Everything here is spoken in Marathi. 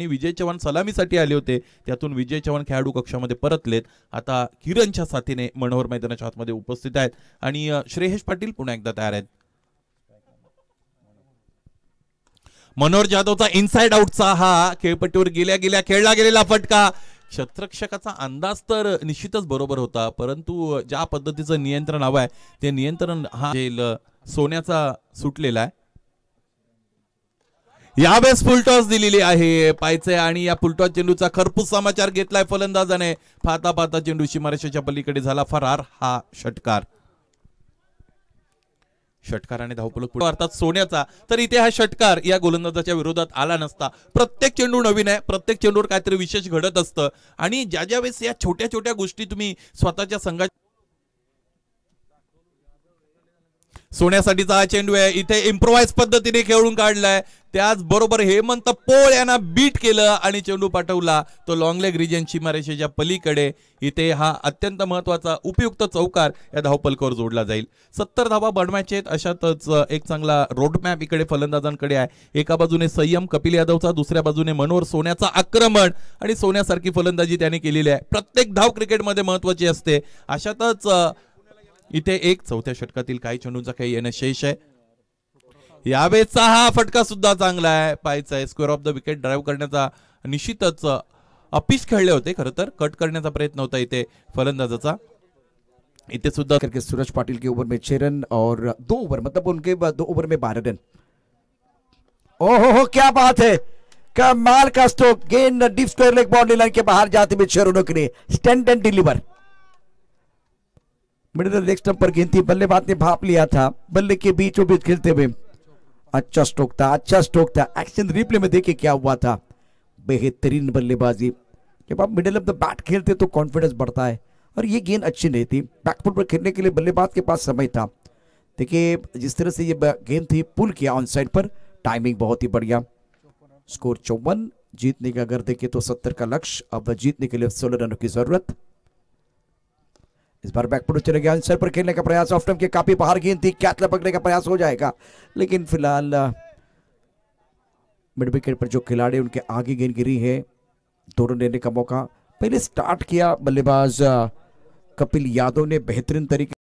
आणि विजय चव्हाण सलामीसाठी आले होते त्यातून विजय चव्हाण खेळाडू कक्षामध्ये परतलेत आता किरणच्या साथीने मनोहर मैदानाच्या आतमध्ये उपस्थित आहेत आणि श्रेयश पाटील पुन्हा एकदा तयार आहेत मनोहर जाधवचा इनसाइड आउटचा हा खेळपट्टीवर गेल्या गेल्या खेळला गेलेला फटका शत्रक्षकाचा अंदाज तर निश्चितच बरोबर होता परंतु ज्या पद्धतीचं नियंत्रण हवं आहे ते नियंत्रण हा सोन्याचा सुटलेला आहे यावेळेस फुलटॉस दिलेली आहे पायचे आणि या फुलटॉस चेंडूचा खरपूस समाचार घेतलाय फलंदाजाने पाहता पाहता चेंडू शिमारेषेच्या पलीकडे झाला फरार हा षटकार षटकार आणि धावपलक अर्थात सोन्याचा तर इथे हा षटकार या गोलंदाजाच्या विरोधात आला नसता प्रत्येक चेंडू नवीन आहे प्रत्येक चेंडूवर काहीतरी विशेष घडत असतं आणि ज्या ज्या वेळेस या छोट्या छोट्या गोष्टी तुम्ही स्वतःच्या संघात सोन्यासाठीचा हा चेंडू आहे इथे इम्प्रोवाइज पद्धतीने खेळून काढलाय त्याचबरोबर हेमंत पोळ यांना बीट केलं आणि चेंडू पाठवला तो लॉंगलेग रिजन सीमारेषेच्या पलीकडे इथे हा अत्यंत महत्वाचा उपयुक्त चौकार या धावपलकावर जोडला जाईल सत्तर धावा बनवायचे आहेत अशातच एक चांगला रोडमॅप इकडे फलंदाजांकडे आहे एका बाजूने संयम कपिल यादवचा दुसऱ्या बाजूने मनोहर सोन्याचा आक्रमण आणि सोन्यासारखी फलंदाजी त्याने केलेली आहे प्रत्येक धाव क्रिकेटमध्ये महत्वाची असते अशातच इथे एक चौथ्या षटकातील काही चेंडूंचा काही येणं शेष आहे यावेळेचा हा फटका सुद्धा चांगला आहे पाहायचा square of the wicket drive करण्याचा निश्चितच अपिस खेळले होते खरं तर कट करण्याचा प्रयत्न होता इथे फलंदाजाचा इथे सुद्धा करके सूरज पाटील के ओवर में छे रन और दो ओवर मतलब उनके दो ओवर मे बारा रन ओ हो हो क्या बात है कमाल का स्ट्रोक गेंद deep square leg boundary line के बाहर जाते हुए छह रनों के लिए stand and deliver middle leg stump पर गेंद थी बल्लेबाज ने भाप लिया था बल्ले के बीचों बीच खेलते हुए अच्छा स्ट्रोक था अच्छा स्ट्रोक था एक्शन रिप्ले में देखे क्या हुआ था बेहतरीन बल्लेबाजी जब आप मिडिल ऑफ द बैट खेलते तो कॉन्फिडेंस बढ़ता है और ये गेंद अच्छी नहीं थी बैकफुट पर खेलने के लिए बल्लेबाज के पास समय था देखिए जिस तरह से ये गेंद थी पुल किया ऑन साइड पर टाइमिंग बहुत ही बढ़िया स्कोर चौवन जीतने का अगर देखे तो सत्तर का लक्ष्य अब जीतने के लिए सोलह रनों की जरूरत इस बार बैकपुट चले गया सर पर खेलने का प्रयास ऑफ टर्म के काफी बाहर गेंद थी क्या लपकने का प्रयास हो जाएगा लेकिन फिलहाल मिड विकेट पर जो खिलाड़ी उनके आगे गेंद गिरी है दोनों लेने का मौका पहले स्टार्ट किया बल्लेबाज कपिल यादव ने बेहतरीन तरीके